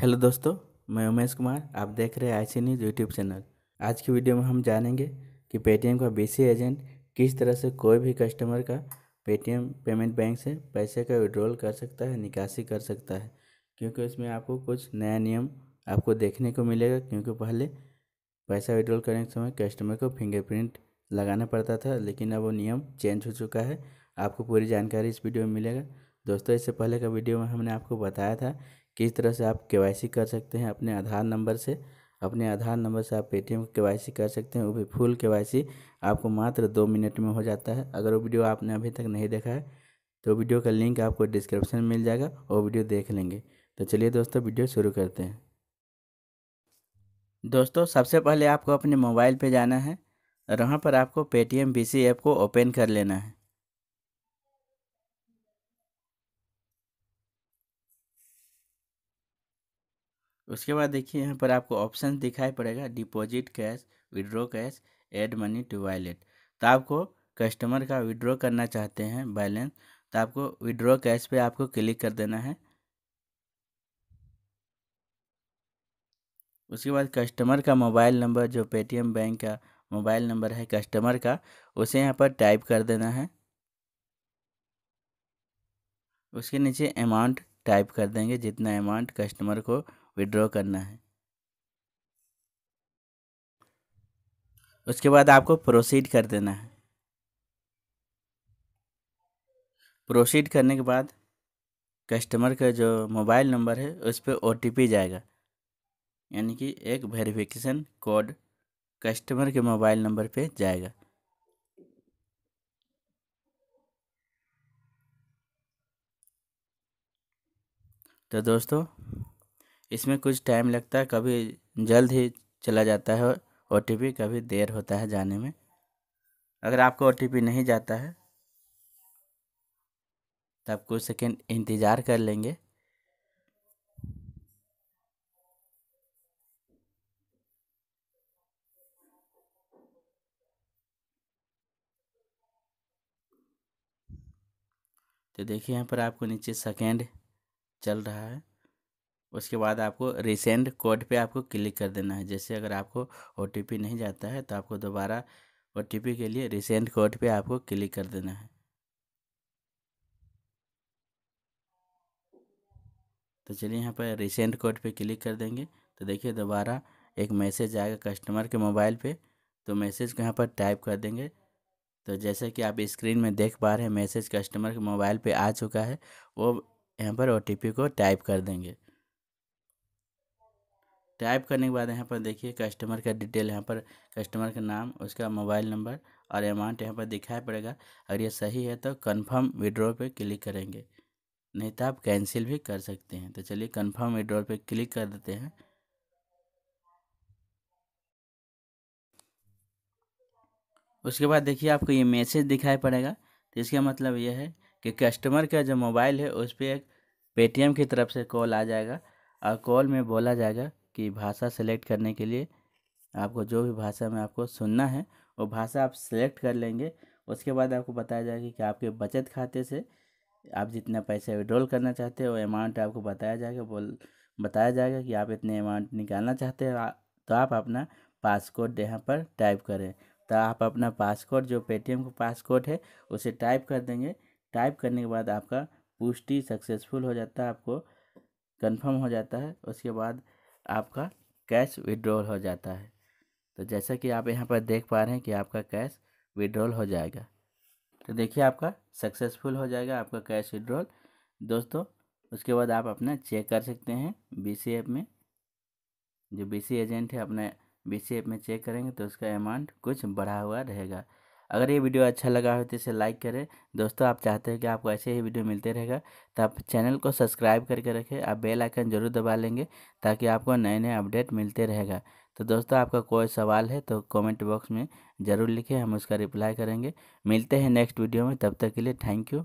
hello दोस्तों मैं उमेश कुमार आप देख रहे हैं I C news YouTube channel आज की वीडियो में हम जानेंगे कि पेटीएम का बी एजेंट किस तरह से कोई भी कस्टमर का पेटीएम पेमेंट बैंक से पैसे का विड्रॉल कर सकता है निकासी कर सकता है क्योंकि इसमें आपको कुछ नया नियम आपको देखने को मिलेगा क्योंकि पहले पैसा विड्रॉल करने के समय कस्टमर को फिंगरप्रिंट लगाना पड़ता था लेकिन अब वो नियम चेंज हो चुका है आपको पूरी जानकारी इस वीडियो में मिलेगा दोस्तों इससे पहले का वीडियो में हमने आपको बताया था किस तरह से आप के कर सकते हैं अपने आधार नंबर से अपने आधार नंबर से आप पेटीएम के वाई कर सकते हैं वो भी फुल के आपको मात्र दो मिनट में हो जाता है अगर वो वीडियो आपने अभी तक नहीं देखा है तो वीडियो का लिंक आपको डिस्क्रिप्शन में मिल जाएगा वो वीडियो देख लेंगे तो चलिए दोस्तों वीडियो शुरू करते हैं दोस्तों सबसे पहले आपको अपने मोबाइल पर जाना है और वहाँ पर आपको पेटीएम बी ऐप को ओपन कर लेना है उसके बाद देखिए यहाँ पर आपको ऑप्शन दिखाई पड़ेगा deposit cash withdraw cash add money to wallet तो आपको कस्टमर का विड्रॉ करना चाहते हैं बैलेंस तो आपको विड्रॉ कैश पे आपको क्लिक कर देना है उसके बाद कस्टमर का मोबाइल नंबर जो पेटीएम बैंक का मोबाइल नंबर है कस्टमर का उसे यहाँ पर टाइप कर देना है उसके नीचे अमाउंट टाइप कर देंगे जितना अमाउंट कस्टमर को विड्रॉ करना है उसके बाद आपको प्रोसीड कर देना है प्रोसीड करने के बाद कस्टमर का जो मोबाइल नंबर है उस पर ओ जाएगा यानी कि एक वेरिफिकेशन कोड कस्टमर के मोबाइल नंबर पे जाएगा तो दोस्तों इसमें कुछ टाइम लगता है कभी जल्द ही चला जाता है ओ कभी देर होता है जाने में अगर आपको ओ नहीं जाता है तो आप कुछ सेकेंड इंतज़ार कर लेंगे तो देखिए यहाँ पर आपको नीचे सेकेंड चल रहा है उसके बाद आपको रिसेंड कोड पे आपको क्लिक कर देना है जैसे अगर आपको ओ नहीं जाता है तो आपको दोबारा ओ के लिए रिसेंड कोड पे आपको क्लिक कर देना है तो चलिए यहाँ पर रिसेंट कोड पे क्लिक कर देंगे तो देखिए दोबारा एक मैसेज आएगा कस्टमर के मोबाइल पे तो मैसेज को यहाँ पर टाइप कर देंगे तो जैसा कि आप स्क्रीन में देख पा रहे हैं मैसेज कस्टमर के मोबाइल पे आ चुका है वो यहाँ पर ओ को टाइप कर देंगे टाइप करने के बाद यहाँ पर देखिए कस्टमर का डिटेल यहाँ पर कस्टमर का नाम उसका मोबाइल नंबर और अमाउंट यहाँ पर दिखाई पड़ेगा अगर ये सही है तो कन्फर्म विड्रॉ पर क्लिक करेंगे नहीं तो आप कैंसिल भी कर सकते हैं तो चलिए कन्फर्म विड्रॉ पर क्लिक कर देते हैं उसके बाद देखिए आपको ये मैसेज दिखाई पड़ेगा तो इसका मतलब यह है कि कस्टमर का जो मोबाइल है उस पर एक पेटीएम की तरफ से कॉल आ जाएगा और कॉल में बोला जाएगा कि भाषा सेलेक्ट करने के लिए आपको जो भी भाषा में आपको सुनना है वो भाषा आप सेलेक्ट कर लेंगे उसके बाद आपको बताया जाएगा कि आपके बचत खाते से आप जितना पैसा विड्रॉल करना चाहते हैं वो अमाउंट आपको बताया जाएगा बोल बताया जाएगा कि आप इतने अमाउंट निकालना चाहते हैं तो आप अपना पासकोड यहाँ पर टाइप करें तो आप अपना पासकोड जो पेटीएम का पासकोड है उसे टाइप कर देंगे टाइप करने के बाद आपका पुष्टि सक्सेसफुल हो जाता है आपको कंफर्म हो जाता है उसके बाद आपका कैश विड्रॉल हो जाता है तो जैसा कि आप यहाँ पर देख पा रहे हैं कि आपका कैश विड्रॉल हो जाएगा तो देखिए आपका सक्सेसफुल हो जाएगा आपका कैश विड्रॉल दोस्तों उसके बाद आप अपना चेक कर सकते हैं बी सी एफ में जो बी सी एजेंट है अपने बी सी एफ में चेक करेंगे तो उसका अमाउंट कुछ बढ़ा हुआ रहेगा अगर ये वीडियो अच्छा लगा हो तो इसे लाइक करें दोस्तों आप चाहते हैं कि आपको ऐसे ही वीडियो मिलते रहेगा तो आप चैनल को सब्सक्राइब करके रखें आप बेल आइकन जरूर दबा लेंगे ताकि आपको नए नए अपडेट मिलते रहेगा तो दोस्तों आपका कोई सवाल है तो कमेंट बॉक्स में ज़रूर लिखें हम उसका रिप्लाई करेंगे मिलते हैं नेक्स्ट वीडियो में तब तक के लिए थैंक यू